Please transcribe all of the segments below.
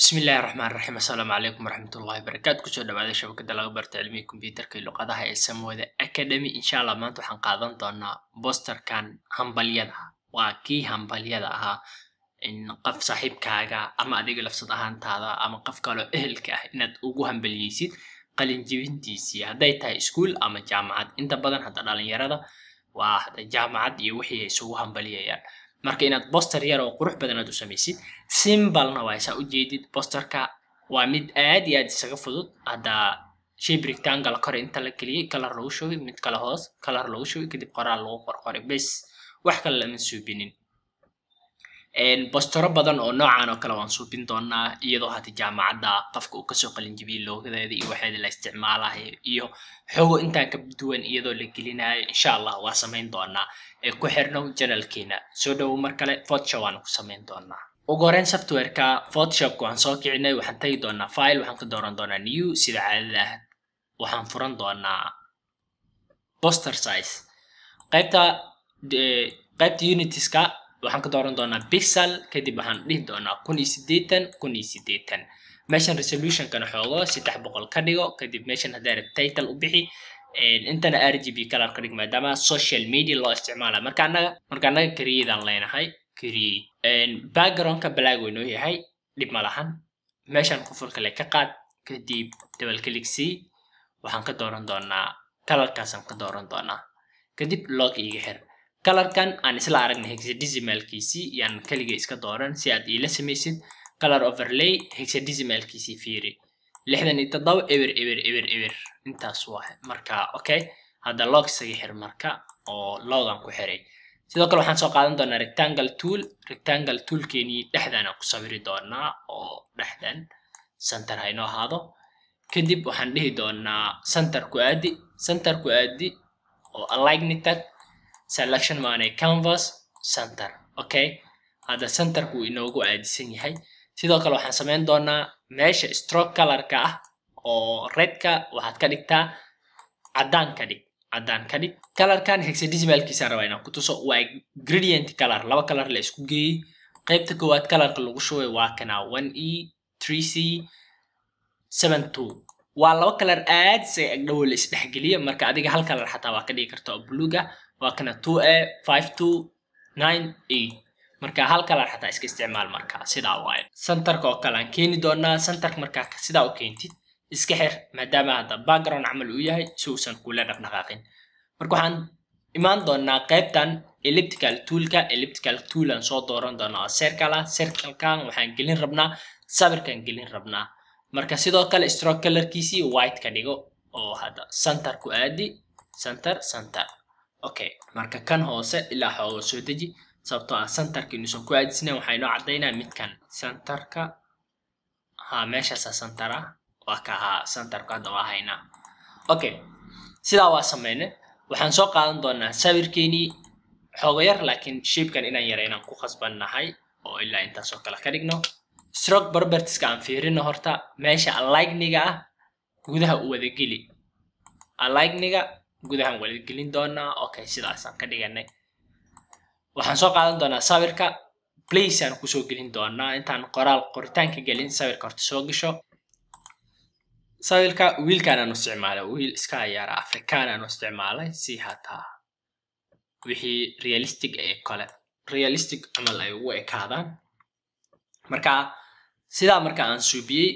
bismillahi raxmaan raxiim assalaamu calaykum waraxmatullahi barakaatu kusoo dhawaada shabakada laga barta cilmiga kombyuutarka iyo luqadaha ee samooda academy insha allah maanta waxaan qaadan doonaa bosterkan hambalyada ah. waa kii hambalyada ahaa in qof saaxiibkaaga ama adiga lafsad ahaantaada ama qof kaloo ehelka ah inaad ugu hambaliyeysid qalinjibintiisii hadday tahay iskuol ama jaamacad inta badan hadda dhalinyarada waa hadda jaamacad iyo wixii ay isugu hambaliyayaan marka inaad boster yar oo qurux badan aad u samaysid simbalna waa isaa ujeedid bosterka waa mid aad iyo aad isaga fudud hadda shape rectangle kore inta la geliyey color lagu shubay mid kale hoos color lagu shubay kadib qoraal lagu qorqoray bes wax kale lama suubinin bostoro badan oo noocan oo kale waan suubin doonaa iyadoo hata jaamacadda qofka uu kasoo qalinjibiye loogadeeda iyo waxeeda la isticmaalayo iyo xoogo intaan ka duwan iyadoo la gelinayo insha allah waa samayn doonaa ee ku xirno janalkiina soo dhowow mar kale fodshow waan ku samayn doonaa ugu horeen softwareka photoshopka waxaan soo kicinay waxaan tagi doonaa file waxaan ka dooran doonaa new sida caadada ah waxaan furan doonaa poster size qaybta qaybta unitiska waxaan ka dooran doonaa pixel kadib waxaan dhihi doonaa kun iyo sideetan kun iyo sideetan meeshan resolutionkana xoogo saddex boqol ka dhigo kadib meeshan haddaa rab title u bixi intana r g b color ka dhig maadaama social media loo isticmaala marka anaga marka anaga createaan leenahay create backgroundka blaag wey yahay dhib malahan lahan meeshan kale ka qaad kadib double click c waxaan ka dooran doonaa colorkaasaan ka dooran doonaa kadib log iga xir kalarkan aan isla aragnay hexadecimalkiisii yaan keliga iska dooran si aad iila samaysid color overlay hexadecimalkiisii fiiri lixdan iyo toddoba ewer ewer ewer ewer intaas waa marka okay hadda log isaga xir marka oo logan ku xiray sidoo kale waxaan soo qaadan doonaa rectangle tool rectangle toolkeenii dhexdan aan ku sawiri doonaa oo dhexdan center ha inoo ahaado kadib waxaan dhihi doonaa center ku aadi center ku aadi oo align tag selection maanay canvas center okay hadda centerku inoogu aadisan yahay sidoo kale waxaan samayn doonaa meesha stroke colorka ah oo redka waxaad ka dhigtaa caddaan ka dhig caddaan ka dhig colorkan hexadesimalkiisa rabaa inaan ku tuso waa gradient color laba color la isku geeyey qaybta koowaad colorka lagu shubay waa kanaa one e three c seven two waa laba color aad say agdhawo la isdhexgeliya marka adiga hal color xataa waa ka dhigi kartaa oo buluuga waa kana two a five two nine e marka hal kalan xataa iska isticmaal markaa sidaa waayo santarka oo kale aan keeni doonaa santarka markaa sidaa u keentid iska xir maadaama hadda background camal uu yahay si uusan kula dhaqdhaqaaqin marka waxaan imaan doonaa qaybtan elliptical toolka elliptical tool aan soo dooran doonaa oo circle ah waxaan gelin rabnaa sawirkan gelin rabnaa marka sidoo kale stroke colorkiisii white ka dhigo oo hadda centerku aadi center center okay marka kan hoose ilaa xooga soo deji sababtoo ah santarka inuusan ku aadisnayn waxaa inoo caddaynaa midkan santarka haa meeshaasa santar ah waa ka ahaa santarku hadda waa haynaa okay sidaa waa samayne waxaan soo qaadan doonaa sawirkeenii xooga yar laakiin shiibkan inaan yaraynan ku khasbannahay oo ilaa intaasoo kale ka dhigno stroke barbertiska aan fiirino horta meesha aligniga ah gudaha u wadageli aligniga gudahan walagelin doonaa okay sidaasaan ka dhiganay waxaan soo qaadan doonaa sawirka placaan kusoo gelin doonaa intaan qoraal qoritaanka gelin sawirka horta soo gasho sawirka wiilkaanaanu isticmaalay wiil iska ayaara afrikaanaanu isticmaalay si hataa wixii realistic ee kale realistic camal ay ugu ekaadaan marka sidaa marka aan suubiyey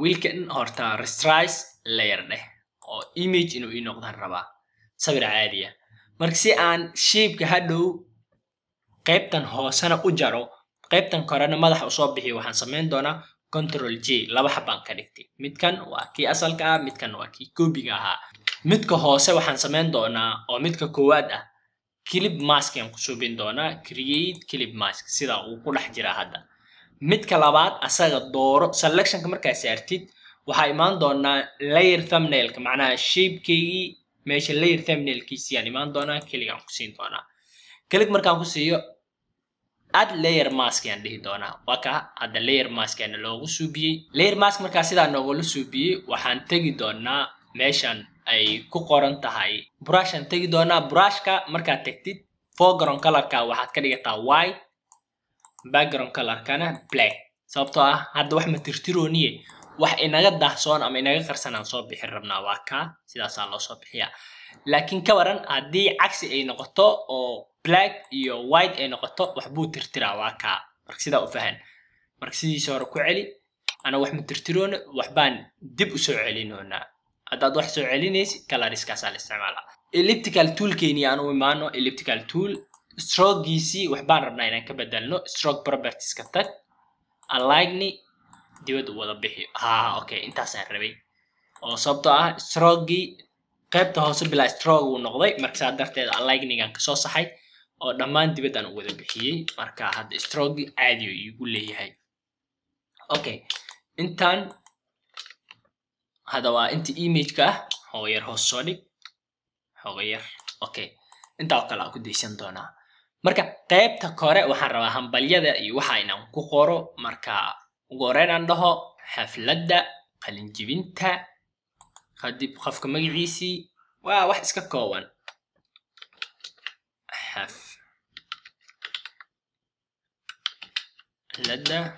wiilkan horta restrice layardheh oo image inuu ii noqdaan rabaa sawir caadiya marka si aan shiibka hadhow qaybtan hoosena u jaro qaybtan korena madaxa usoo bixiyo waxaan samayn doonaa control j laba xabaan ka dhigtay midkan waa kii asalka ah midkan waa kii koobiga ahaa midka hoose waxaan samayn doonaa oo midka koowaad ah clip maskaan ku subin doonaa create clip mask sidaa uu ku dhex jiraa hadda midka labaad asaga dooro selectionka markaa saartid waxaa imaan doonaa layer thumbnailka macnaha shapekeygii meesha layer thumbnailkiisiyaan imaan doonaa keligaan ku siin doonaa kelig markaan ku siiyo add layer mask yaan dhihi doonaa waa hadda layer mask loogu suubiyey layer mask markaa sidaa noogula suubiyey waxaan tegi doonaa meeshan ay ku qoran tahay burashaan tegi doonaa burashka markaad tegtid foreground colorka waxaad ka dhigataa white background colorkana black sababtoo ah hadda wax ma tirtirooniye wax inaga daahsoon ama inaga qarsan aan soo bixin rabnaa waa kaa sidaasaa loo soo bixiyaa laakiin ka waran haddii cagsi ay noqoto oo black iyo white ay noqoto waxbuu tirtiraa waa kaa marka sidaa u fahan marka sidiisa hore ku celi ana wax ma tirtiroona waxbaan dib u celinoonaa haddaad wax soo celinaysid kalariskaasaa la isticmaalaa elliptical toolkeynii aan u imaano elliptical tool strogiisii waxbaan rabnaa inaan ka bedelno stroke propertieska tag aligni dibad wada bixi ah, okay intaasaan rabay oo sababtoo ah strogii qaybta hoose bilaa strog uu noqday markasaa darteeda aligningan kasoo saxay oo dhammaan dibaddan u wada bixiyey marka hadda strogi caadiyo iigu leeyahay okay intaan hadda waa inta imageka ah hooyar hoos soo dhig hooyar okay intaa oo kale aan ku daysan doonaa marka qaybta kore waxaan rabaa hambalyada iyo waxa inaan ku qoro marka وقورين عندها حفلدة قلنجبينتا خدي بخفك مقعيسي وواحد اسكا كوان حف لدى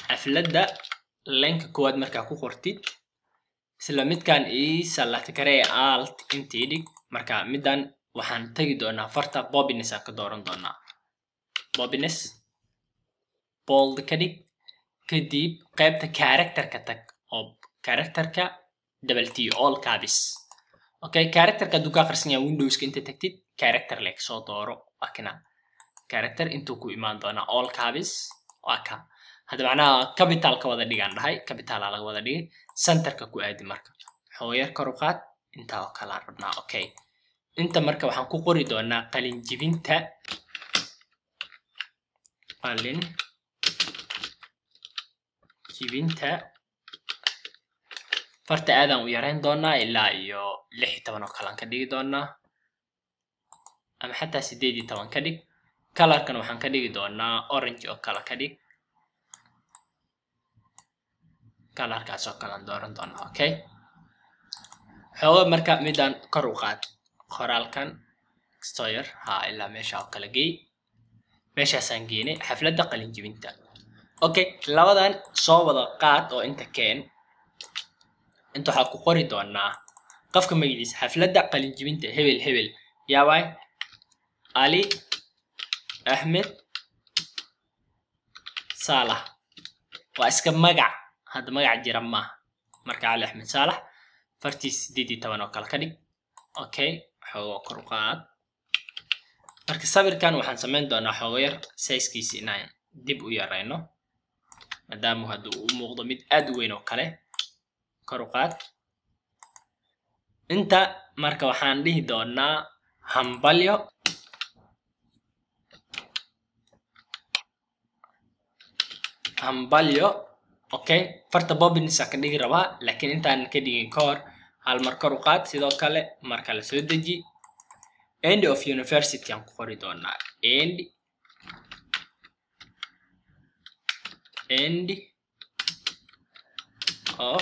حفلدة لينك كواد مركا كو قرتيد isla midkan ii sallaatikaree alt intii dhig marka middan waxaan tegi doonaa farta bobines aan ka dooran doonaa bobines bold ka dhig kadib qaybta caracterka tag oo characterka double t all caps okay characterka hadduu ka akhrisan yahay windowska inta tagtid character leg soo dooro akna character intuu ku imaan doonaa all caps waa hadda macnaha capital ka wada dhigaan dhahay capital aa laga wada dhigay centerka ku aadi marka xooyar kor intaa oo kale rabnaa okay inta marka waxaan ku qori doonaa qalin qalin jibinta farta aadaan u yarayn doonaa ilaa iyo lix iyo toban oo kale aan ka dhigi doonaa ama xataa sideed iyo toban ka dhig colorkan waxaan ka dhigi doonaa orange oo kale ka dhig colorkaas oo kale aan dooran doonaa okay xooga marka midaan kor u qaad qoraalkan stoyer ha ilaa meesha oo kala geey meeshaasaan geenay xafladda qalinjibinta اوكي لابدان سو ودا قاد او انت كان انتو حا كو قوري دونا قفك مجلس حفلة دا قلن جبنت هبل هبل ياباي علي احمد صالح واسك مقع هاد مقع جرام ما علي احمد صالح فرتيس ديدي تبان وكال كدي اوكي حوو كرو قاد مركز سابر كان وحان سمين دونا حوير سايس كيسي ناين ديب ويا رينو maadaamuu haduu uu u muuqdo mid aad u weyn oo kale kor inta marka waxaan dhihi doonaa hambalyo hambalyo okay farta bobinsa ka dhigi rabaa laakiin intaanan ka dhigin ka hor hal mar kor sidoo kale marka la soo deji end of university aan ku qori doonaa end end of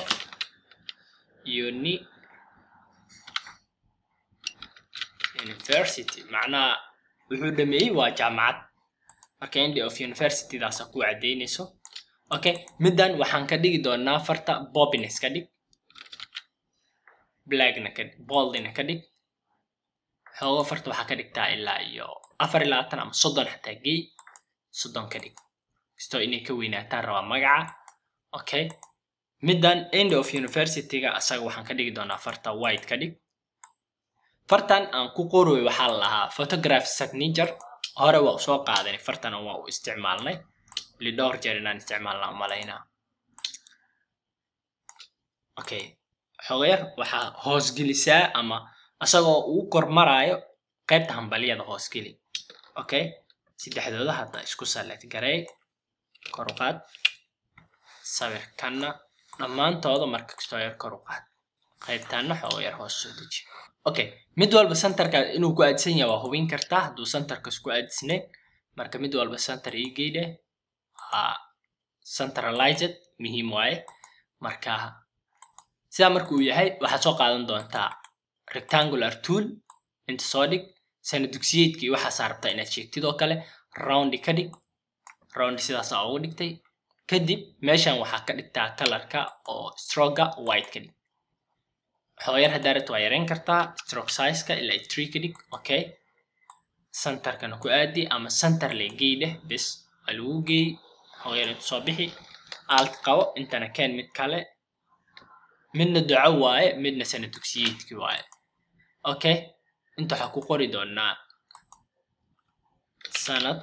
uni university macnaha wuxuu dhameeyey waa jaamacad marka end of universitydaasa ku cadaynayso okay middan waxaan ka dhigi doonaa farta bobines ka dhig blackna ka boldina ka dhig xoogo farta waxaa ka dhigtaa ilaa iyo afar iyo ama soddon xataa gey soddon ka dhig kastoo inay ka weynaataan rabaa magaca okay middan end of universityga asaga waxaan ka dhigi doonaa farta white ka dhig fartan aan ku qorooy waxaa la lahaa photograph signature hore waa usoo qaadanay fartana waa u isticmaalnay li dhowr jeer inaan isticmaalna umalaynaa okay xoogayar waxaa hoosgelisaa ama asagoo uu kormaraayo qaybta hambalyada hoosgeli okay saddexdooda hadda isku select garey kor u dhammaantooda marka kastoo yar kor u xoogo yar hoos deji okay mid walba santarka inuu ku aadsan yahay waa hubin kartaa hadduu santarkas ku aadisneyn marka mid walba santar iigeydhe waa centralized muhiim waaye marka sidaa marka uu yahay waxaad soo qaadan doontaa rectangular tool inta soo dhig sana dugsiyeedkii waxaa saarabtaa inaad sheegtid oo kale roundi ka dhig round sidaas aan ugu dhigtay kadib meeshan waxaa ka dhigtaa colorka oo stroga white ka dhig xooyar haddaa rabto waa yareyn kartaa stroke size ilaa tree ka dhig okay centerkana ku aadi ama center legey dheh bes waa lagu geey hooyar soo bixi alt qabo intana keen mid kale midna duco waaye midna sana dugsiyeedki waaye okay inta waxaa ku qori doonaa sanad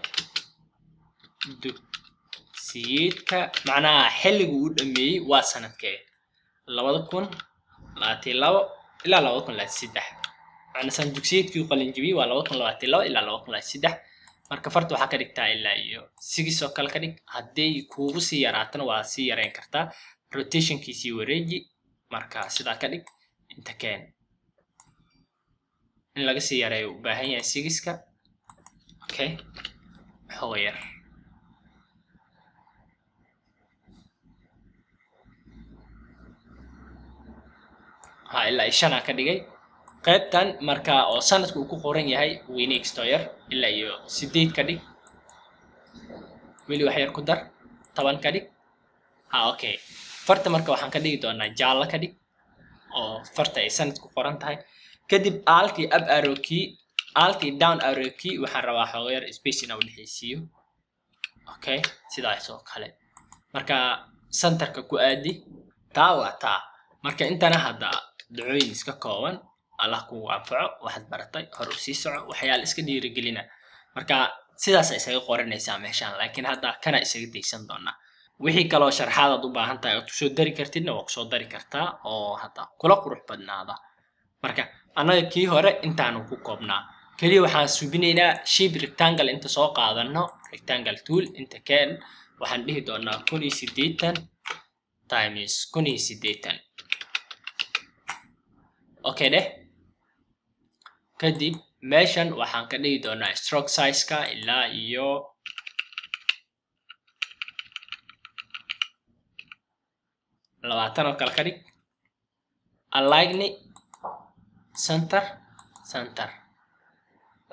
dugsiyeedka macnaha xilliga uu dhameeyey waa sanadkee labada kun labaatiyo labo ilaa labada kun labaatiyo saddex macnaa dugsiyeedkii uu qalinjibiyey waa labada kun labaatiyo labo ilaa labada kun labaatiyo saddex marka farta waxaa ka dhigtaa ilaa iyo sigis oo kale ka dhig hadday kuugu sii yaraatana waa sii yareyn kartaa rotationkiisii wareeji marka sidaa ka dhig inta keen in laga sii yareeyo u baahan yahay sigiska okay xoog yar ha ilaa shan a ka dhigay qaybtan marka oo sanadka uu ku qoran yahay weyne extoyer ilaa iyo sideed ka dhig weli wax yar ku dar toban ka dhig ha ah, okay farta marka waxaan ka dhigi doonaa jaallo ka dhig oo farta ay sanad ku qoran tahay kadib aaltii up arokii aaltii down arokii waxaan rabaa xoogo yar space inaan udhexaysiiyo okay sidaas oo kale marka centerka ku aadi taa waa taa marka intana hadda ducooyin iska kooban allah kugu anfaco waxaad baratay hor u sii soco waxyaala iska dhiirigelina marka sidaasa isaga qoranaysaa meeshaan laakiin hadda kana isaga daysan doonaa wixii kaloo sharxaadaad u baahan tahay aad kusoo dari kartidna waa kusoo dari kartaa oo hadda kula qurux badnaada marka annaga kii hore intaanu ku koobnaa keliya waxaan subinaynaa shiib rectangle inta soo qaadano rectangle tool inta keen waxaan dhihi doonaa kun iyo siddeetan times kun iyo siddeetan okay dheh kadib meeshan waxaan ka dhigi doonaa stroke sizeka ilaa iyo labaatan oo kale ka dhig aligni center center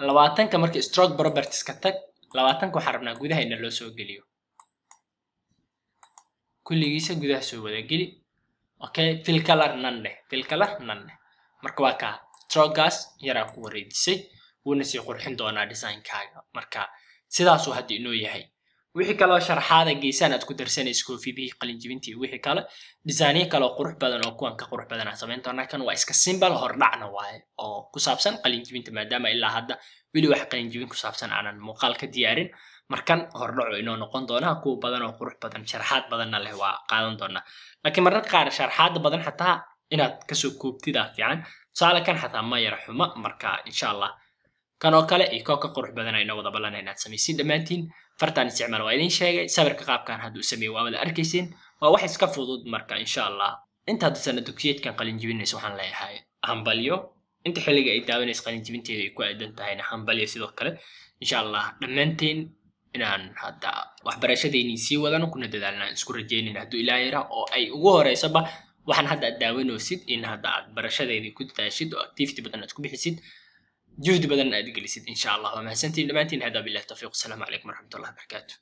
labaatanka marka stroke properties ka tag labaatanka waxaan rabnaa gudahayna loo soo geliyo kulligiisa gudaha soo wadageli okay filcalar nan dheh filcalar nan dheh marka waa kaa yaraa ku wareejisay wuuna sii qurxin doonaa designkaaga marka sidaasuu hadda inoo yahay wixii kaleo sharxaada geesaan aad ku darsanaysa koofidihii qalinjibintii wixii kale dhisaanyo kaleoo qurux badan oo kuwan ka qurux badan samayn doonaa kan waa iska simbal hordhacna waaye oo ku saabsan qalinjibinta maadaama ilaa hadda weli wax qalinjibin ku saabsan aanan muuqaal ka diyaarin markan hordhaco inoo noqon doonaa kuwa badan oo qurux badan sharxaad badanna leh waa qaadan doonaa laakiin mararka qaar sharxaada badan xataa inaad kasoo koobtidaa fiican tusaale kan xataa ma yara xuma marka insha allah kan oo kale iyo koo ka qurux badan aynu wada ballanay inaad samaysiin dhammaantiin fartaan isticmaal waa idiin sheegay sawirka qaabkan hadda sameeyey waa wada arkayseen waa wax iska fudud marka insha allah intaad sana dugsiyeedkan qalinjibinaysa waxaan leeyahay hambalyo inta xilliga ay daawanaysa qalinjibinteeda ay ku aadan tahayna hambalyo sidoo kale insha allah dhammaanteen inaan hadda waxbarashadeynii sii wadano kuna dadaalnaan isku rajaynayn hadduu ilaa oo ay ugu horeysoba waxaan hadda aad daawanoosid in hadda aad barashadeedii ku dadaashid oo activity badan aad ku bixisid جهد بدن أدقلسيد إن شاء الله ومهسنتين لما أنتين هذا بالله التوفيق السلام عليكم ورحمة الله وبركاته